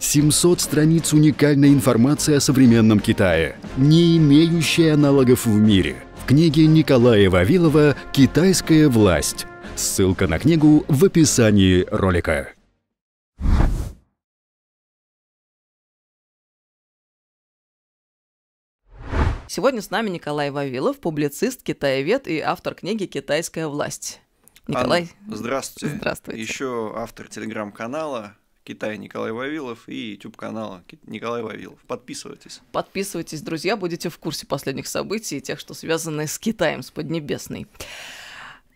700 страниц уникальной информации о современном Китае, не имеющей аналогов в мире. В книге Николая Вавилова «Китайская власть». Ссылка на книгу в описании ролика. Сегодня с нами Николай Вавилов, публицист, китаевед и автор книги «Китайская власть». Николай. Анна, здравствуйте. Здравствуйте. Еще автор телеграм-канала Китая Николай Вавилов и YouTube канала Николай Вавилов. Подписывайтесь. Подписывайтесь, друзья, будете в курсе последних событий и тех, что связаны с Китаем, с Поднебесной.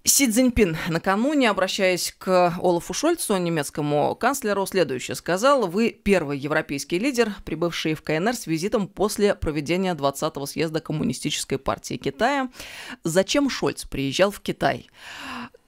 Си Цзиньпин накануне, обращаясь к Олафу Шольцу, немецкому канцлеру, следующее сказал. Вы первый европейский лидер, прибывший в КНР с визитом после проведения 20-го съезда Коммунистической партии Китая. Зачем Шольц приезжал в Китай?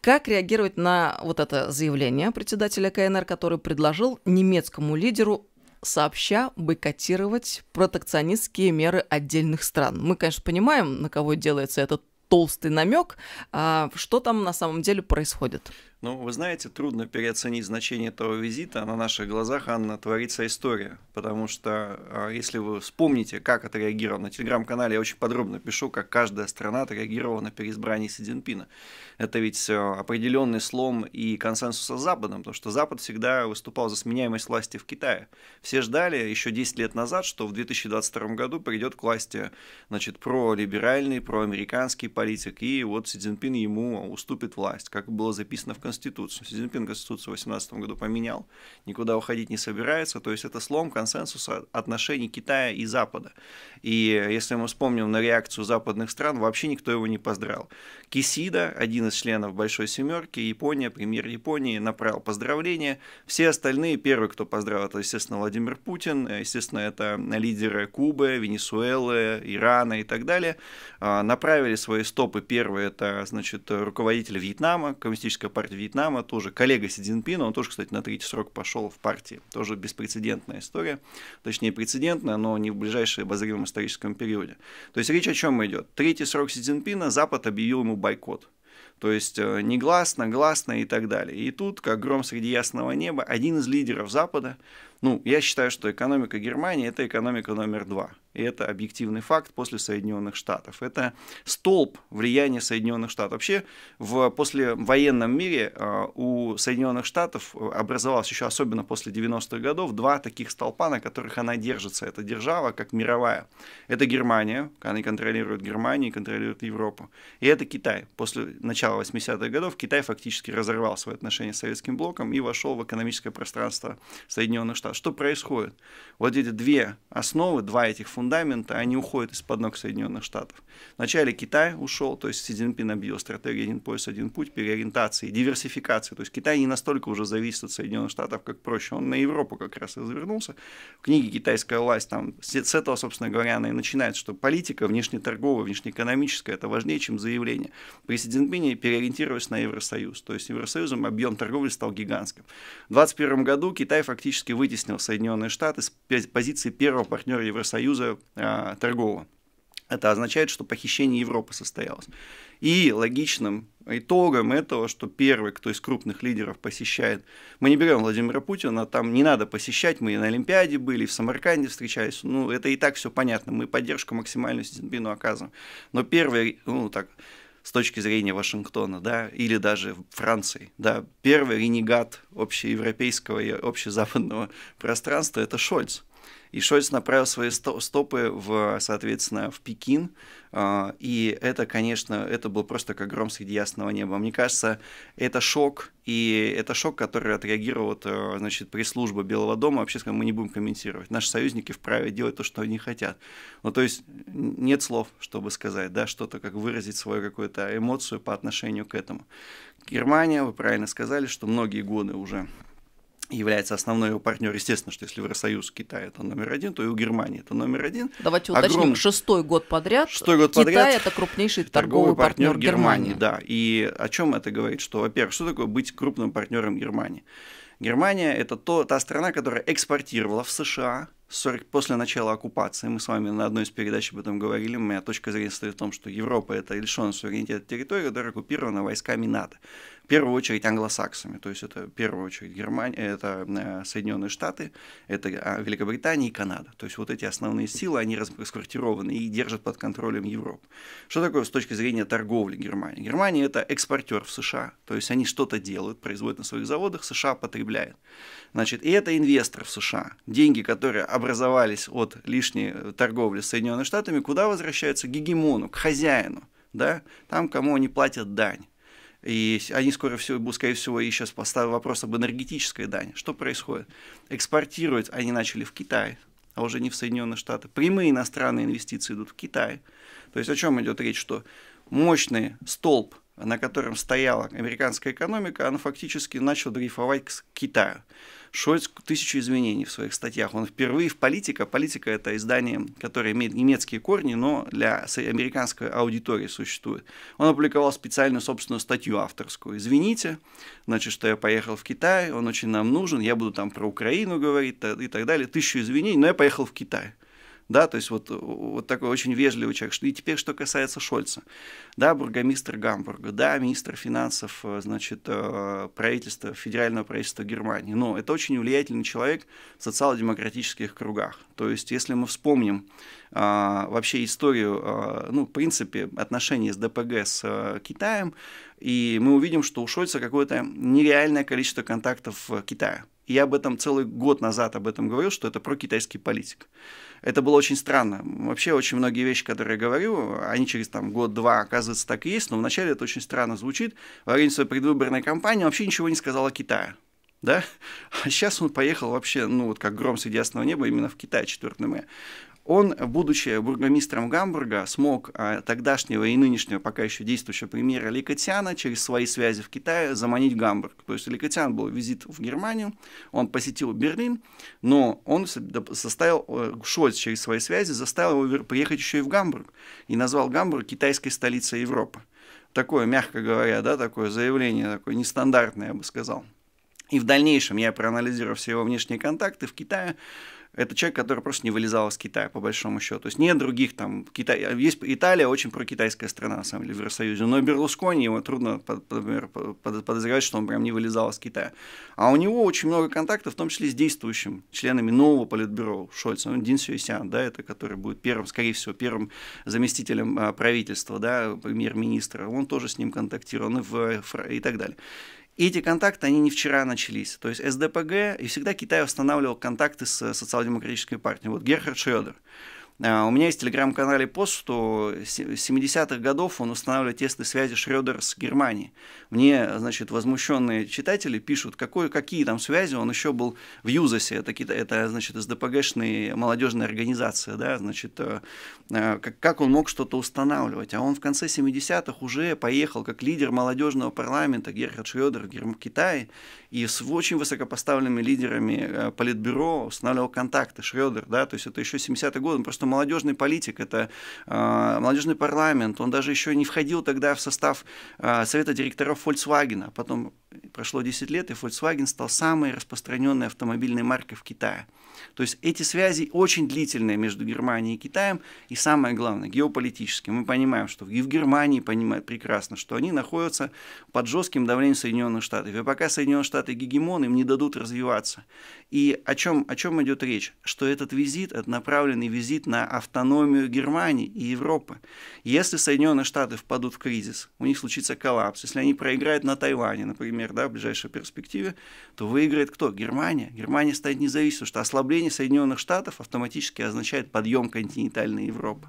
Как реагировать на вот это заявление председателя КНР, который предложил немецкому лидеру сообща бойкотировать протекционистские меры отдельных стран? Мы, конечно, понимаем, на кого делается этот толстый намек, а что там на самом деле происходит? Ну, вы знаете, трудно переоценить значение этого визита. На наших глазах, Анна, творится история. Потому что, а, если вы вспомните, как отреагировал на телеграм-канале, я очень подробно пишу, как каждая страна отреагировала на переизбрание Си Цзиньпина. Это ведь э, определенный слом и консенсуса с Западом, потому что Запад всегда выступал за сменяемость власти в Китае. Все ждали еще 10 лет назад, что в 2022 году придет к власти значит, пролиберальный, проамериканский политик, и вот Си Цзиньпин ему уступит власть, как было записано в Конституцию. Си Цзиньпин Конституцию в 2018 году поменял, никуда уходить не собирается. То есть это слом консенсуса отношений Китая и Запада. И если мы вспомним на реакцию западных стран, вообще никто его не поздравил. Кисида, один из членов Большой Семерки, Япония, премьер Японии, направил поздравления. Все остальные, первые, кто поздравил, это, естественно, Владимир Путин, естественно, это лидеры Кубы, Венесуэлы, Ирана и так далее. А, направили свои стопы. Первый это, значит, руководитель Вьетнама, Коммунистическая партия Вьетнама, тоже коллега Си Цзиньпина, он тоже, кстати, на третий срок пошел в партии. Тоже беспрецедентная история, точнее прецедентная, но не в ближайшем обозримом историческом периоде. То есть речь о чем идет? Третий срок Си Цзиньпина, Запад объявил ему бойкот. То есть э, негласно, гласно и так далее. И тут, как гром среди ясного неба, один из лидеров Запада ну, я считаю, что экономика Германии – это экономика номер два. И это объективный факт после Соединенных Штатов. Это столб влияния Соединенных Штатов. Вообще, в послевоенном мире а, у Соединенных Штатов э, образовалось еще особенно после 90-х годов два таких столпа, на которых она держится. Это держава как мировая. Это Германия, она контролирует Германию контролирует Европу. И это Китай. После начала 80-х годов Китай фактически разорвал свои отношения с Советским блоком и вошел в экономическое пространство Соединенных Штатов что происходит? Вот эти две основы, два этих фундамента, они уходят из-под ног Соединенных Штатов. Вначале Китай ушел, то есть Си Цзиньпин объявил стратегию «Один пояс, один путь», переориентации, диверсификации. То есть Китай не настолько уже зависит от Соединенных Штатов, как проще. Он на Европу как раз и завернулся. В книге «Китайская власть» там с этого, собственно говоря, она и начинается, что политика внешнеторговая, внешнеэкономическая – это важнее, чем заявление. При Си Цзиньпине переориентировались на Евросоюз. То есть Евросоюзом объем торговли стал гигантским. В 2021 году Китай фактически вытеснил вытеснил Соединенные Штаты с позиции первого партнера Евросоюза э, торгового. Это означает, что похищение Европы состоялось. И логичным итогом этого, что первый, кто из крупных лидеров посещает, мы не берем Владимира Путина, там не надо посещать, мы и на Олимпиаде были, и в Самарканде встречались, ну это и так все понятно, мы поддержку максимальную Синбину оказываем. Но первый, ну так, с точки зрения Вашингтона, да, или даже Франции, да. Первый ренегат общеевропейского и общезападного пространства – это Шольц и Шольц направил свои стопы, в, соответственно, в Пекин, а, и это, конечно, это был просто как гром среди ясного неба. Мне кажется, это шок, и это шок, который отреагировал, э, значит, пресс-служба Белого дома, вообще, мы не будем комментировать. Наши союзники вправе делать то, что они хотят. Ну, то есть, нет слов, чтобы сказать, да, что-то, как выразить свою какую-то эмоцию по отношению к этому. Германия, вы правильно сказали, что многие годы уже является основной его партнер. Естественно, что если Евросоюз Китая это номер один, то и у Германии это номер один. Давайте уточним, Огром... шестой год подряд шестой год Китай подряд это крупнейший торговый, торговый партнер, партнер Германии. Германии. Да, и о чем это говорит? Что, во-первых, что такое быть крупным партнером Германии? Германия – это то, та страна, которая экспортировала в США 40, после начала оккупации. Мы с вами на одной из передач об этом говорили. Моя точка зрения стоит в том, что Европа – это лишенная суверенитета территория, которая оккупирована войсками НАТО в первую очередь англосаксами, то есть это в первую очередь Германия, это э, Соединенные Штаты, это а, Великобритания и Канада. То есть вот эти основные силы, они расквартированы и держат под контролем Европу. Что такое с точки зрения торговли Германии? Германия это экспортер в США, то есть они что-то делают, производят на своих заводах, США потребляет. Значит, и это инвестор в США. Деньги, которые образовались от лишней э, торговли с Соединенными Штатами, куда возвращаются? К гегемону, к хозяину, да, там, кому они платят дань. И они скоро всего будут, скорее всего, и сейчас поставил вопрос об энергетической дане. Что происходит? Экспортировать они начали в Китай, а уже не в Соединенные Штаты. Прямые иностранные инвестиции идут в Китай. То есть о чем идет речь? Что мощный столб – на котором стояла американская экономика, она фактически начала дрейфовать к Китаю. Шольц тысячу извинений в своих статьях. Он впервые в политика. Политика – это издание, которое имеет немецкие корни, но для американской аудитории существует. Он опубликовал специальную собственную статью авторскую. «Извините, значит, что я поехал в Китай, он очень нам нужен, я буду там про Украину говорить и так далее. Тысячу извинений, но я поехал в Китай» да, то есть вот, вот такой очень вежливый человек. И теперь, что касается Шольца, да, бургомистр Гамбурга, да, министр финансов, э, значит, э, правительства, федерального правительства Германии, но это очень влиятельный человек в социал-демократических кругах. То есть, если мы вспомним а, вообще историю, а, ну, в принципе, отношений с ДПГ с а, Китаем, и мы увидим, что у Шольца какое-то нереальное количество контактов Китая я об этом целый год назад об этом говорил, что это про китайский политик. Это было очень странно. Вообще очень многие вещи, которые я говорю, они через там год-два, оказывается, так и есть, но вначале это очень странно звучит. Во время своей предвыборной кампании вообще ничего не сказал о Китае. Да? А сейчас он поехал вообще, ну вот как гром среди ясного неба именно в Китай 4 мая. Он, будучи бургомистром Гамбурга, смог а, тогдашнего и нынешнего, пока еще действующего премьера Ликотяна через свои связи в Китае заманить Гамбург. То есть Ликотян был визит в Германию, он посетил Берлин, но он составил, э, Шольц через свои связи заставил его приехать еще и в Гамбург и назвал Гамбург китайской столицей Европы. Такое, мягко говоря, да, такое заявление, такое нестандартное, я бы сказал. И в дальнейшем, я проанализировал все его внешние контакты в Китае, это человек, который просто не вылезал из Китая, по большому счету. То есть нет других там... Китай... А, есть Италия очень прокитайская страна, на самом деле, в Евросоюзе. Но Берлускони, его трудно, например, подозревать, что он прям не вылезал из Китая. А у него очень много контактов, в том числе с действующим членами нового политбюро Шольца. Ну, Дин Сюэсян, да, это который будет первым, скорее всего, первым заместителем а, правительства, да, премьер-министра. Он тоже с ним контактирован и, в... и так далее. И эти контакты, они не вчера начались. То есть СДПГ, и всегда Китай устанавливал контакты с э, социал демократической партией. Вот Герхард Шредер. А, у меня есть в телеграм-канале пост, что 70-х годов он устанавливает тесные связи Шредер с Германией. Мне, значит, возмущенные читатели пишут, какой, какие там связи, он еще был в ЮЗАСе, это, это значит, СДПГшная молодежная организация, да, значит, э, э, как, как он мог что-то устанавливать, а он в конце 70-х уже поехал как лидер молодежного парламента Герхард Шредер в Герм... Китае и с очень высокопоставленными лидерами э, Политбюро устанавливал контакты Шредер, да, то есть это еще 70-е годы, он просто что молодежный политик, это э, молодежный парламент, он даже еще не входил тогда в состав э, совета директоров Volkswagen. Потом прошло 10 лет, и Volkswagen стал самой распространенной автомобильной маркой в Китае. То есть эти связи очень длительные между Германией и Китаем, и самое главное, геополитически. Мы понимаем, что и в Германии понимают прекрасно, что они находятся под жестким давлением Соединенных Штатов. И пока Соединенные Штаты гегемон, им не дадут развиваться. И о чем, о чем идет речь? Что этот визит, это направленный визит на автономию Германии и Европы. Если Соединенные Штаты впадут в кризис, у них случится коллапс, если они проиграют на Тайване, например, да, в ближайшей перспективе, то выиграет кто? Германия. Германия станет независимой, что ослабление Ослабление Соединенных Штатов автоматически означает подъем континентальной Европы.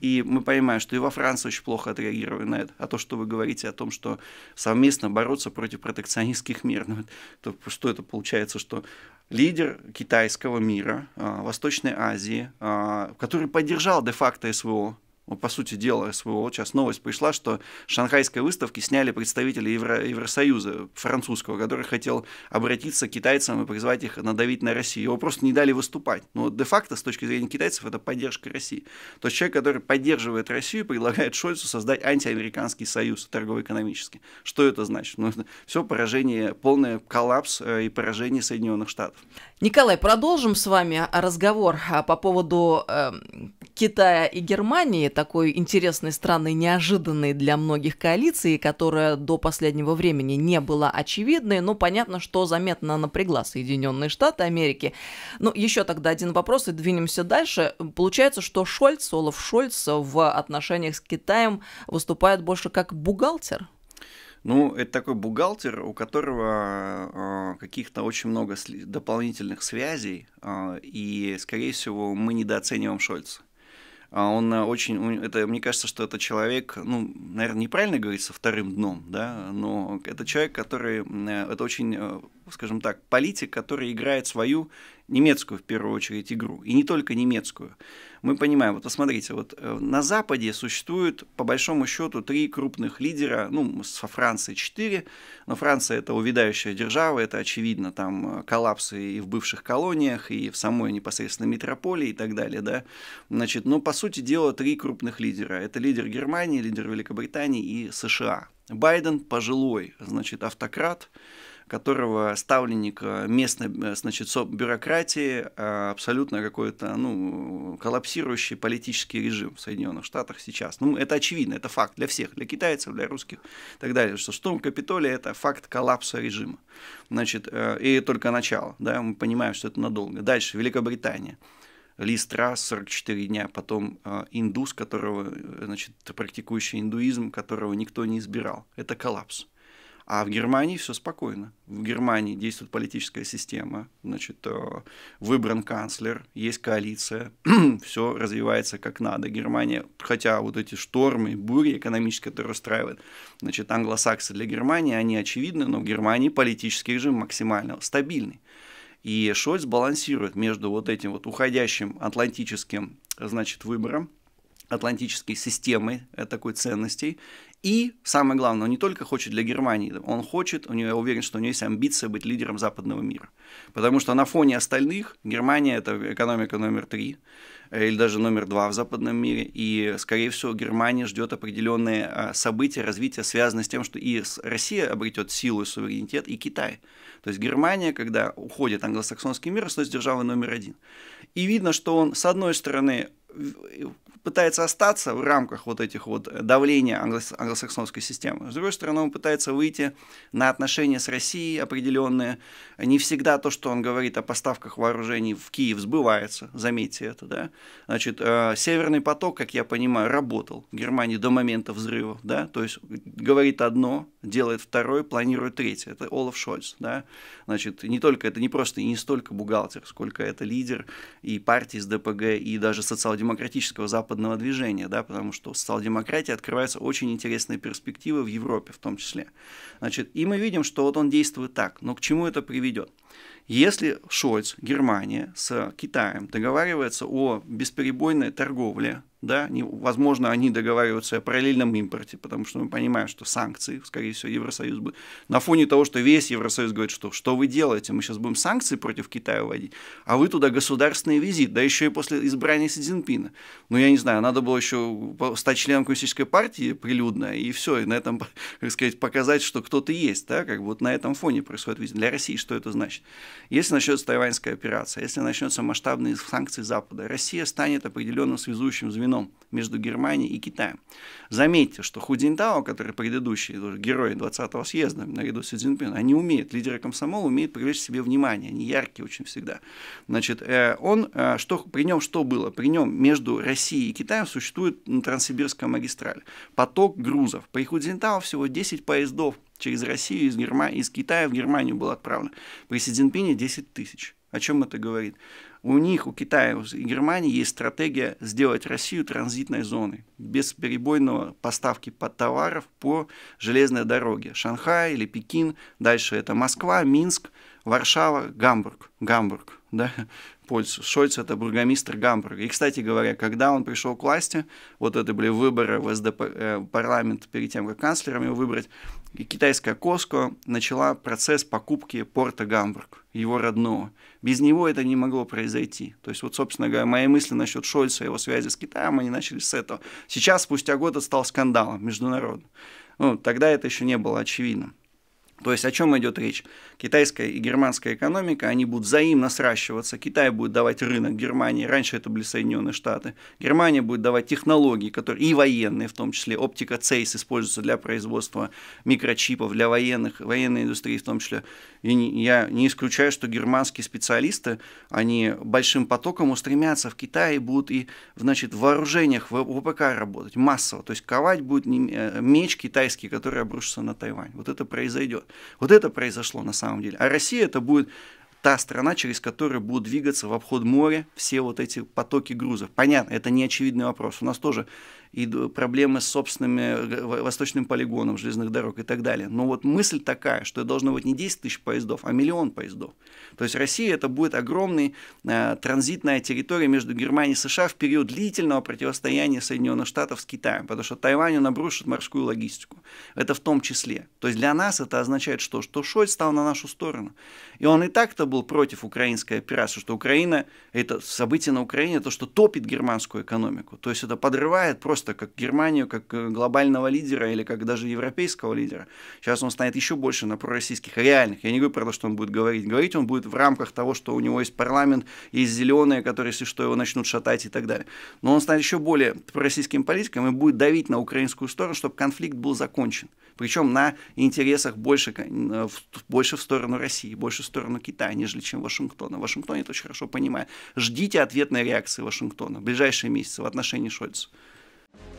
И мы понимаем, что и во Франции очень плохо отреагировали на это. А то, что вы говорите о том, что совместно бороться против протекционистских мер, ну, то, что это получается, что лидер китайского мира, а, Восточной Азии, а, который поддержал де-факто СВО, ну, по сути дела, СВО. сейчас новость пришла, что шанхайской выставки сняли представители Евро- Евросоюза французского, который хотел обратиться к китайцам и призвать их надавить на Россию. Его просто не дали выступать. Но де-факто, с точки зрения китайцев, это поддержка России. То есть человек, который поддерживает Россию, предлагает Шольцу создать антиамериканский союз торгово-экономический. Что это значит? Ну, это все поражение, полный коллапс э, и поражение Соединенных Штатов. Николай, продолжим с вами разговор а, по поводу э, Китая и Германии такой интересной, странной, неожиданной для многих коалиции, которая до последнего времени не была очевидной, но ну, понятно, что заметно напрягла Соединенные Штаты Америки. Ну, еще тогда один вопрос и двинемся дальше. Получается, что Шольц, Олаф Шольц в отношениях с Китаем выступает больше как бухгалтер? Ну, это такой бухгалтер, у которого э, каких-то очень много дополнительных связей, э, и, скорее всего, мы недооцениваем Шольца. А он э, очень, это, мне кажется, что это человек, ну, наверное, неправильно говорится, вторым дном, да, но это человек, который, э, это очень, э, скажем так, политик, который играет свою немецкую, в первую очередь, игру, и не только немецкую мы понимаем, вот посмотрите, вот э, на Западе существует по большому счету три крупных лидера, ну, со Франции четыре, но Франция это увядающая держава, это очевидно, там э, коллапсы и в бывших колониях, и в самой непосредственно метрополии и так далее, да, значит, но ну, по сути дела три крупных лидера, это лидер Германии, лидер Великобритании и США. Байден пожилой, значит, автократ, которого ставленник э, местной э, значит, бюрократии, а, абсолютно какой-то ну, коллапсирующий политический режим в Соединенных Штатах сейчас. Ну, это очевидно, это факт для всех, для китайцев, для русских и так далее, что штурм Капитолия – это факт коллапса режима. Значит, э, и только начало, да, мы понимаем, что это надолго. Дальше, Великобритания. Ли Страс 44 дня, потом э, индус, которого, значит, практикующий индуизм, которого никто не избирал. Это коллапс. А в Германии все спокойно. В Германии действует политическая система, значит, э, выбран канцлер, есть коалиция, все развивается как надо. Германия, хотя вот эти штормы, бури экономические, которые расстраивают, значит, англосаксы для Германии, они очевидны, но в Германии политический режим максимально стабильный. И Шольц балансирует между вот этим вот уходящим атлантическим, значит, выбором, атлантической системой э, такой ценностей и, самое главное, он не только хочет для Германии, он хочет, у нее, я уверен, что у него есть амбиция быть лидером западного мира. Потому что на фоне остальных Германия – это экономика номер три, э, или даже номер два в западном мире, и, скорее всего, Германия ждет определенные э, события, развития, связанные с тем, что и Россия обретет силу и суверенитет, и Китай. То есть Германия, когда уходит англосаксонский мир, становится державой номер один. И видно, что он, с одной стороны, пытается остаться в рамках вот этих вот э, давления англос- англосаксонской системы. С другой стороны, он пытается выйти на отношения с Россией определенные. Не всегда то, что он говорит о поставках вооружений в Киев, сбывается, заметьте это, да. Значит, э, Северный поток, как я понимаю, работал в Германии до момента взрывов, да, то есть говорит одно, делает второе, планирует третье. Это Олаф Шольц, да. Значит, не только, это не просто и не столько бухгалтер, сколько это лидер и партии с ДПГ, и даже социал-демократического Запада западного движения, да, потому что стал социал-демократии открываются очень интересные перспективы в Европе в том числе. Значит, и мы видим, что вот он действует так. Но к чему это приведет? Если Шольц, Германия с Китаем договаривается о бесперебойной торговле да, не, возможно, они договариваются о параллельном импорте, потому что мы понимаем, что санкции, скорее всего, Евросоюз будет. На фоне того, что весь Евросоюз говорит, что что вы делаете, мы сейчас будем санкции против Китая вводить, а вы туда государственный визит, да еще и после избрания Си Цзиньпина. Ну, я не знаю, надо было еще стать членом коммунистической партии прилюдно, и все, и на этом, как сказать, показать, что кто-то есть, да, как вот на этом фоне происходит визит. Для России что это значит? Если начнется тайваньская операция, если начнется масштабные санкции Запада, Россия станет определенным связующим звеном войну между Германией и Китаем. Заметьте, что Худинтао, который предыдущий герой 20-го съезда наряду с Цзиньпином, они умеют, лидеры комсомола умеют привлечь себе внимание, они яркие очень всегда. Значит, э, он, э, что, при нем что было? При нем между Россией и Китаем существует Транссибирская магистраль, поток грузов. При Худинтао всего 10 поездов через Россию из, Герма... из Китая в Германию было отправлено. При Си Цзиньпине 10 тысяч. О чем это говорит? У них, у Китая и Германии есть стратегия сделать Россию транзитной зоной, перебойного поставки под товаров по железной дороге. Шанхай или Пекин, дальше это Москва, Минск, Варшава, Гамбург, Гамбург, да, Польшу. Шольц это бургомистр Гамбурга. И, кстати говоря, когда он пришел к власти, вот это были выборы в СДП, э, парламент перед тем, как канцлером его выбрать, и китайская Коско начала процесс покупки порта Гамбург его родного. Без него это не могло произойти. То есть, вот, собственно говоря, мои мысли насчет Шольца и его связи с Китаем, они начались с этого. Сейчас, спустя год, это стал скандалом международным. Ну, тогда это еще не было очевидным. То есть о чем идет речь? Китайская и германская экономика, они будут взаимно сращиваться. Китай будет давать рынок Германии, раньше это были Соединенные Штаты. Германия будет давать технологии, которые и военные, в том числе оптика Цейс используется для производства микрочипов, для военных, военной индустрии в том числе. И не, я не исключаю, что германские специалисты, они большим потоком устремятся в Китай и будут и значит, в вооружениях в ВПК работать массово. То есть ковать будет э, меч китайский, который обрушится на Тайвань. Вот это произойдет. Вот это произошло на самом деле. А Россия это будет та страна, через которую будут двигаться в обход моря все вот эти потоки грузов. Понятно, это не очевидный вопрос. У нас тоже и проблемы с собственным э, восточным полигоном железных дорог и так далее. Но вот мысль такая, что должно быть не 10 тысяч поездов, а миллион поездов. То есть Россия это будет огромная э, транзитная территория между Германией и США в период длительного противостояния Соединенных Штатов с Китаем, потому что Тайваню набрушит морскую логистику. Это в том числе. То есть для нас это означает что? Что Шольц стал на нашу сторону. И он и так-то был против украинской операции, что Украина, это событие на Украине, то, что топит германскую экономику. То есть это подрывает просто просто как Германию, как э, глобального лидера или как даже европейского лидера. Сейчас он станет еще больше на пророссийских, реальных. Я не говорю про то, что он будет говорить. Говорить он будет в рамках того, что у него есть парламент, есть зеленые, которые, если что, его начнут шатать и так далее. Но он станет еще более пророссийским политиком и будет давить на украинскую сторону, чтобы конфликт был закончен. Причем на интересах больше, э, больше в сторону России, больше в сторону Китая, нежели чем Вашингтона. Вашингтон это очень хорошо понимает. Ждите ответной реакции Вашингтона в ближайшие месяцы в отношении Шольца.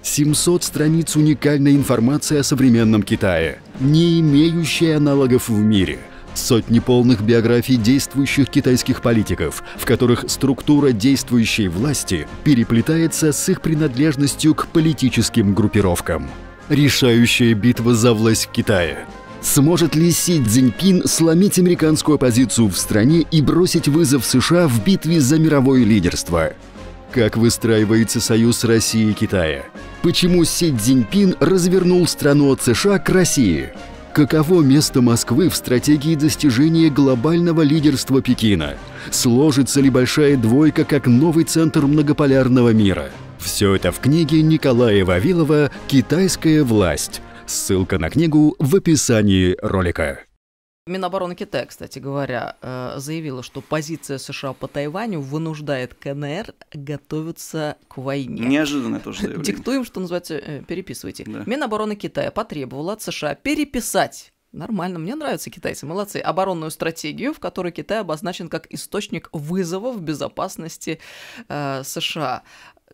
700 страниц уникальной информации о современном Китае, не имеющей аналогов в мире – Сотни полных биографий действующих китайских политиков, в которых структура действующей власти переплетается с их принадлежностью к политическим группировкам. Решающая битва за власть в Китае. Сможет ли Си Цзиньпин сломить американскую оппозицию в стране и бросить вызов США в битве за мировое лидерство? Как выстраивается союз России и Китая? Почему Си Цзиньпин развернул страну от США к России? Каково место Москвы в стратегии достижения глобального лидерства Пекина? Сложится ли большая двойка как новый центр многополярного мира? Все это в книге Николая Вавилова «Китайская власть». Ссылка на книгу в описании ролика. Минобороны Китая, кстати говоря, э, заявила, что позиция США по Тайваню вынуждает КНР готовиться к войне. Неожиданное тоже заявление. Диктуем, что называется, э, переписывайте. Да. Минобороны Китая потребовала от США переписать Нормально, мне нравятся китайцы, молодцы. Оборонную стратегию, в которой Китай обозначен как источник вызовов безопасности э, США.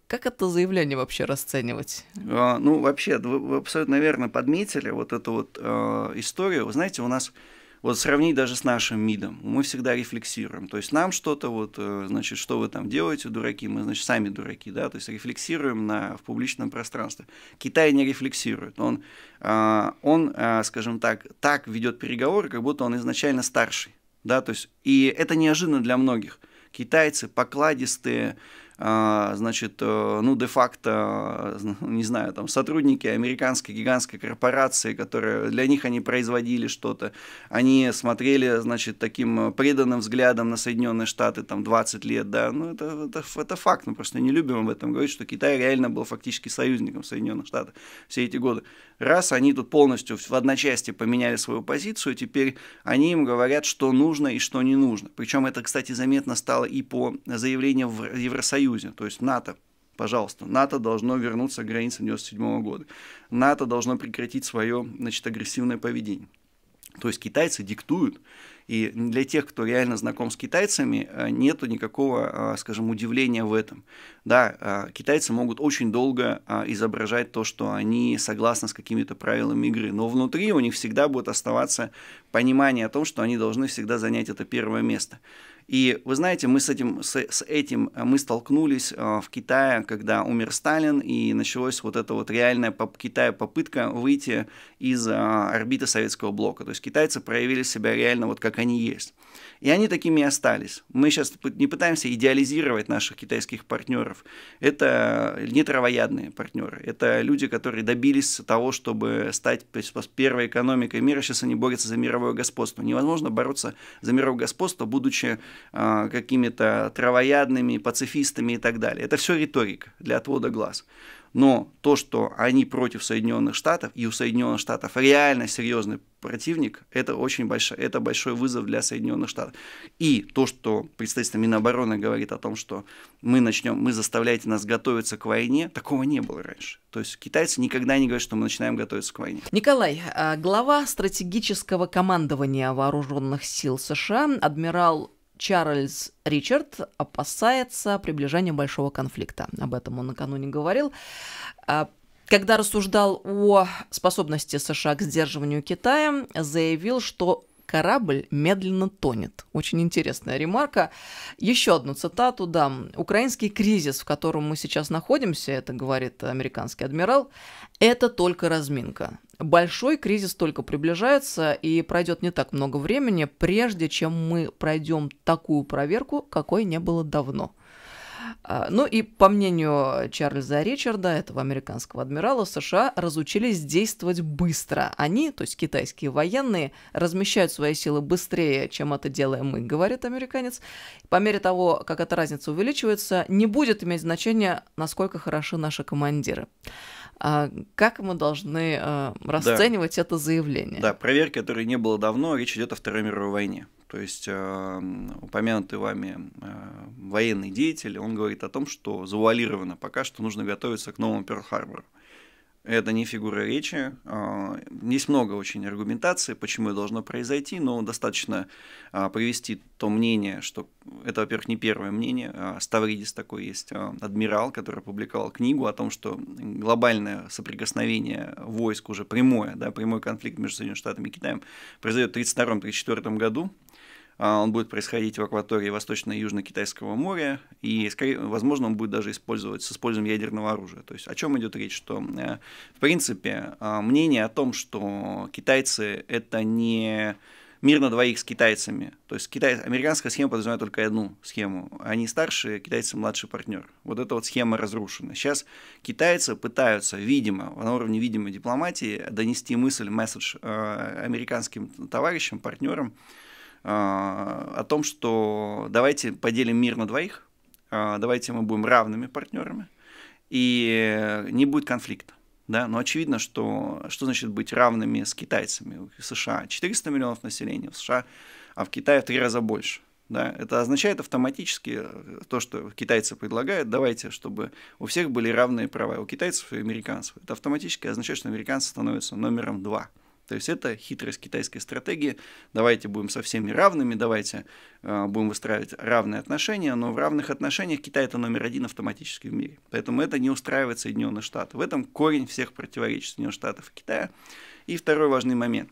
Как это заявление вообще расценивать? А, ну, вообще, вы, вы абсолютно верно подметили вот эту вот э, историю. Вы знаете, у нас вот сравнить даже с нашим МИДом, мы всегда рефлексируем. То есть нам что-то вот, э, значит, что вы там делаете, дураки, мы, значит, сами дураки, да, то есть рефлексируем на, в публичном пространстве. Китай не рефлексирует, он, а, он а, скажем так, так ведет переговоры, как будто он изначально старший, да, то есть, и это неожиданно для многих. Китайцы покладистые, а, значит, э, ну, де-факто, э, не знаю, там, сотрудники американской гигантской корпорации, которые, для них они производили что-то, они смотрели, значит, таким преданным взглядом на Соединенные Штаты, там, 20 лет, да, ну, это, это, это факт, мы просто не любим об этом говорить, что Китай реально был фактически союзником Соединенных Штатов все эти годы. Раз они тут полностью в одночасье поменяли свою позицию, теперь они им говорят, что нужно и что не нужно. Причем это, кстати, заметно стало и по заявлению в Евросоюзе, Союзе, то есть НАТО. Пожалуйста, НАТО должно вернуться к границам 1997 года. НАТО должно прекратить свое значит, агрессивное поведение. То есть китайцы диктуют, и для тех, кто реально знаком с китайцами, э, нету никакого, э, скажем, удивления в этом. Да, э, китайцы могут очень долго изображать то, что они согласны с какими-то правилами игры, но внутри у них всегда будет оставаться понимание о том, что они должны всегда занять это первое место. И вы знаете, мы с этим, с, с этим э, мы столкнулись э, в Китае, когда умер Сталин, и началась вот эта вот реальная по Китая попытка выйти из э, орбиты советского блока. То есть китайцы проявили себя реально вот как они есть. И они такими и остались. Мы сейчас не пытаемся идеализировать наших китайских партнеров. Это не травоядные партнеры. Это люди, которые добились того, чтобы стать первой экономикой мира. Сейчас они борются за мировое господство. Невозможно бороться за мировое господство, будучи э, какими-то травоядными, пацифистами и так далее. Это все риторика для отвода глаз. Но то, что они против Соединенных Штатов, и у Соединенных Штатов реально серьезный противник, это очень большой, это большой вызов для Соединенных Штатов. И то, что представительство Минобороны говорит о том, что мы начнем, мы заставляете нас готовиться к войне, такого не было раньше. То есть китайцы никогда не говорят, что мы начинаем готовиться к войне. Николай, а, глава стратегического командования вооруженных сил США, адмирал Чарльз Ричард опасается приближения большого конфликта. Об этом он накануне говорил. А, когда рассуждал о способности США к сдерживанию Китая, заявил, что корабль медленно тонет. Очень интересная ремарка. Еще одну цитату дам. Украинский кризис, в котором мы сейчас находимся, это говорит американский адмирал, это только разминка. Большой кризис только приближается, и пройдет не так много времени, прежде чем мы пройдем такую проверку, какой не было давно. А, ну и, по мнению Чарльза Ричарда, этого американского адмирала, США разучились действовать быстро. Они, то есть китайские военные, размещают свои силы быстрее, чем это делаем мы, говорит американец. По мере того, как эта разница увеличивается, не будет иметь значения, насколько хороши наши командиры. А, как мы должны а, расценивать да. это заявление? Да, проверки, которые не было давно, речь идет о Второй мировой войне. То есть упомянутый вами военный деятель, он говорит о том, что завуалировано пока что нужно готовиться к новому Перл-Харбору. Это не фигура речи. А, есть много очень аргументации, почему это должно произойти, но достаточно а, привести то мнение, что это, во-первых, не первое мнение. А, Ставридис такой есть, адмирал, который опубликовал книгу о том, что глобальное соприкосновение войск уже прямое, да, прямой конфликт между Соединенными Штатами и Китаем произойдет в 1932-1934 году. А, он будет происходить в акватории Восточно-Южно-Китайского моря, и, скорее, возможно, он будет даже использовать с использованием ядерного оружия. То есть о чем идет речь? Что, э, в принципе, э, мнение о том, что китайцы это не мир на двоих с китайцами. То есть китай... американская схема подразумевает только одну схему. Они старшие, китайцы младший партнер. Вот эта вот схема разрушена. Сейчас китайцы пытаются, видимо, на уровне видимой дипломатии донести мысль, месседж э, американским товарищам, партнерам, а, о том, что давайте поделим мир на двоих, а, давайте мы будем равными партнерами, и не будет конфликта. Да? Но очевидно, что, что значит быть равными с китайцами. В США 400 миллионов населения, в США, а в Китае в три раза больше. Да? Это означает автоматически э, то, что китайцы предлагают, давайте, чтобы у всех были равные права, у китайцев и американцев. Это автоматически означает, что американцы становятся номером два – то есть это хитрость китайской стратегии. Давайте будем со всеми равными, давайте э, будем выстраивать равные отношения, но в равных отношениях Китай это номер один автоматически в мире. Поэтому это не устраивает Соединенные Штаты. В этом корень всех противоречий Соединенных Штатов и Китая. И второй важный момент.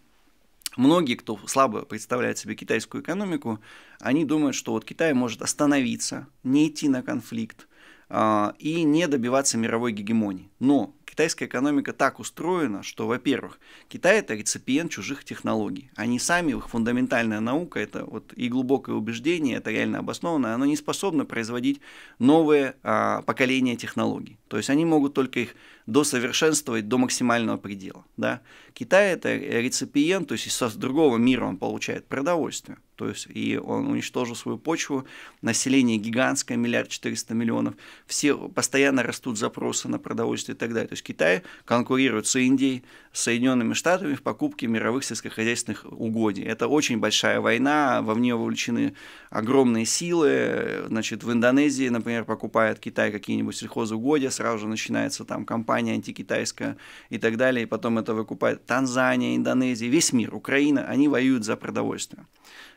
Многие, кто слабо представляет себе китайскую экономику, они думают, что вот Китай может остановиться, не идти на конфликт э, и не добиваться мировой гегемонии. Но китайская экономика так устроена, что, во-первых, Китай это реципиент чужих технологий. Они сами, их фундаментальная наука, это вот и глубокое убеждение, это реально обоснованно, оно не способно производить новые а, поколения технологий. То есть они могут только их досовершенствовать до максимального предела. Да? Китай это реципиент, то есть из другого мира он получает продовольствие. То есть и он уничтожил свою почву, население гигантское, миллиард четыреста миллионов, все постоянно растут запросы на продовольствие и так далее. То есть Китай конкурирует с Индией, с Соединенными Штатами в покупке мировых сельскохозяйственных угодий. Это очень большая война, во в нее вовлечены огромные силы. Значит, в Индонезии, например, покупает Китай какие-нибудь сельхозугодия, сразу же начинается там компания антикитайская и так далее, и потом это выкупает Танзания, Индонезия, весь мир, Украина, они воюют за продовольствие.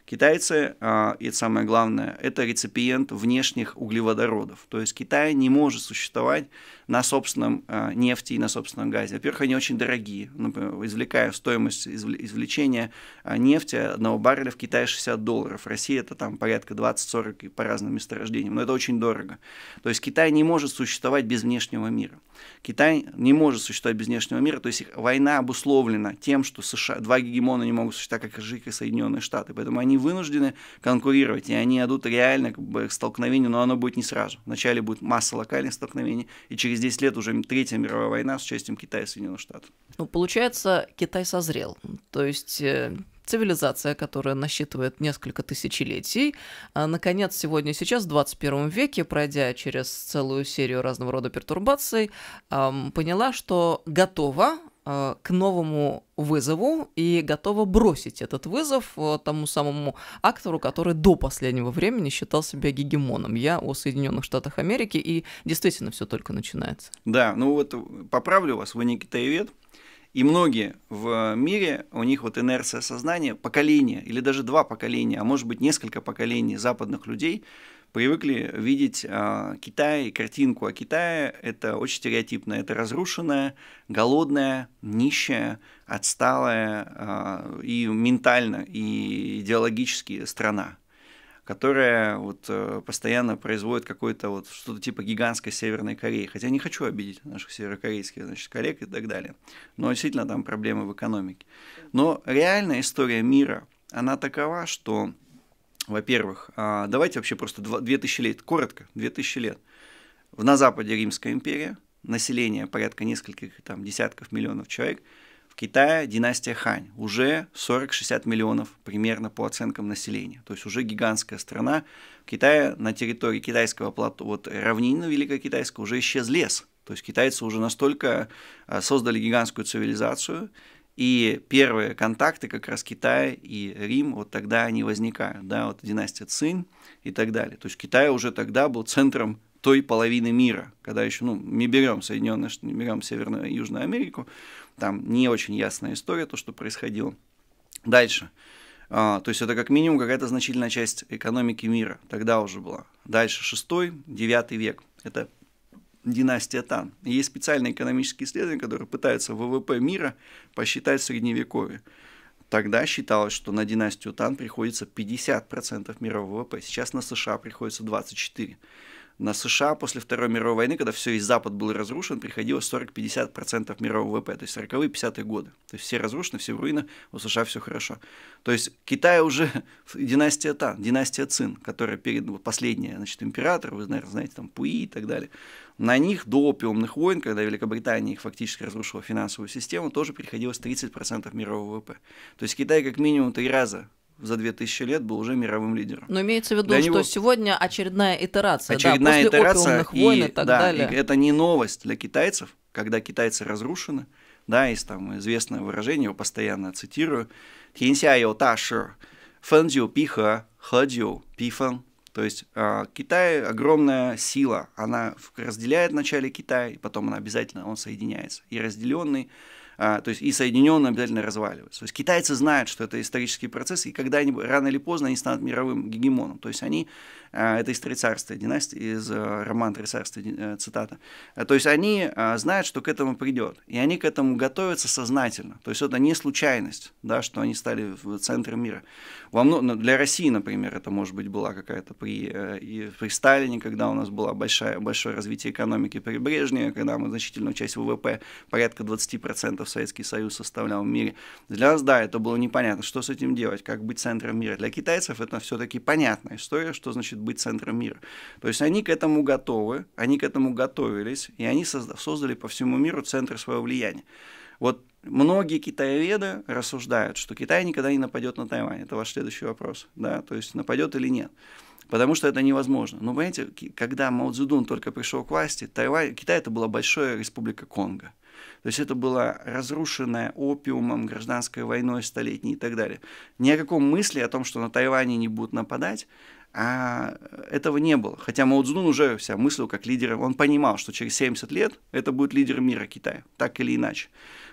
Китайцы, а, и самое главное, это реципиент внешних углеводородов. То есть Китай не может существовать на собственном э, нефти и на собственном газе. Во-первых, они очень дорогие. Например, ну, извлекая стоимость извлечения э, нефти одного барреля в Китае 60 долларов. В России это там порядка 20-40 по разным месторождениям. Но это очень дорого. То есть Китай не может существовать без внешнего мира. Китай не может существовать без внешнего мира. То есть война обусловлена тем, что США, два гегемона не могут существовать, как Ржик и Соединенные Штаты. Поэтому они вынуждены конкурировать. И они идут реально к столкновению, но оно будет не сразу. Вначале будет масса локальных столкновений, и через через 10 лет уже Третья мировая война с участием Китая и Соединенных Штатов. Ну, получается, Китай созрел. То есть э, цивилизация, которая насчитывает несколько тысячелетий, а, наконец, сегодня, сейчас, в 21 веке, пройдя через целую серию разного рода пертурбаций, поняла, что готова Э, к новому вызову и готова бросить этот вызов э, тому самому актору, который до последнего времени считал себя гегемоном. Я о Соединенных Штатах Америки, и действительно все только начинается. Да, ну вот поправлю вас, вы не китаевед, и многие в мире, у них вот инерция сознания, поколение или даже два поколения, а может быть несколько поколений западных людей – привыкли видеть э, Китай, картинку о Китае. Это очень стереотипно. Это разрушенная, голодная, нищая, отсталая э, и ментально, и идеологически страна которая вот э, постоянно производит какое-то вот что-то типа гигантской Северной Кореи. Хотя не хочу обидеть наших северокорейских значит, коллег и так далее. Но действительно там проблемы в экономике. Но реальная история мира, она такова, что во-первых, а, давайте вообще просто 2000 лет, коротко, 2000 лет. в На Западе Римская империя, население порядка нескольких там, десятков миллионов человек. В Китае династия Хань, уже 40-60 миллионов примерно по оценкам населения. То есть уже гигантская страна. В Китае на территории китайского плато, вот равнина Великокитайская, уже исчез лес. То есть китайцы уже настолько а, создали гигантскую цивилизацию, и первые контакты как раз Китая и Рим, вот тогда они возникают, да, вот династия Цин и так далее. То есть Китай уже тогда был центром той половины мира, когда еще, ну, не берем Соединенные, Штаты, не берем Северную и Южную Америку, там не очень ясная история, то, что происходило. Дальше. А, то есть это как минимум какая-то значительная часть экономики мира тогда уже была. Дальше 6-9 век. Это династия Тан. есть специальные экономические исследования, которые пытаются ВВП мира посчитать в средневековье. Тогда считалось, что на династию Тан приходится 50% мирового ВВП, сейчас на США приходится 24% на США после Второй мировой войны, когда все весь Запад был разрушен, приходилось 40-50% мирового ВВП, то есть 40-е 50-е годы. То есть все разрушены, все в руинах, у США все хорошо. То есть Китай уже династия та, династия Цин, которая перед ну, последняя, значит, император, вы наверное, знаете, там Пуи и так далее. На них до опиумных войн, когда Великобритания их фактически разрушила финансовую систему, тоже приходилось 30% мирового ВВП. То есть Китай как минимум три раза за 2000 лет был уже мировым лидером. Но имеется в виду, для что него... сегодня очередная итерация, очередная да, после итерация, опиумных войн и, и так да, далее. И это не новость для китайцев, когда китайцы разрушены, да, есть там известное выражение, его постоянно цитирую, «Тяньсяйо таши, фэнджиу пиха, хэджиу пифэн». То есть а, Китай огромная сила, она разделяет вначале Китай, потом она обязательно он соединяется. И разделенный а, то есть и Соединенные обязательно разваливаются. То есть китайцы знают, что это исторический процесс, и когда-нибудь, рано или поздно, они станут мировым гегемоном. То есть они а, это из «Три династии, из э, романа «Три э, цитата. А, то есть они а, знают, что к этому придет, и они к этому готовятся сознательно. То есть это не случайность, да, что они стали в центре мира. Во мног... Ну, для России, например, это, может быть, была какая-то при, э, при Сталине, когда у нас было большое, большое развитие экономики при Брежневе, когда мы значительную часть ВВП, порядка 20% Советский Союз составлял в мире. Для нас, да, это было непонятно, что с этим делать, как быть центром мира. Для китайцев это все-таки понятная история, что значит быть центром мира. То есть они к этому готовы, они к этому готовились, и они создали по всему миру центры своего влияния. Вот многие китаеведы рассуждают, что Китай никогда не нападет на Тайвань. Это ваш следующий вопрос. Да? То есть нападет или нет. Потому что это невозможно. Но понимаете, когда Мао Цзэдун только пришел к власти, Тайвань, Китай это была большая республика Конго. То есть это была разрушенная опиумом, гражданской войной столетней и так далее. Ни о каком мысли о том, что на Тайване не будут нападать, а этого не было. Хотя Мао Цзунун уже себя мыслил как лидером. Он понимал, что через 70 лет это будет лидером мира Китая, так или иначе.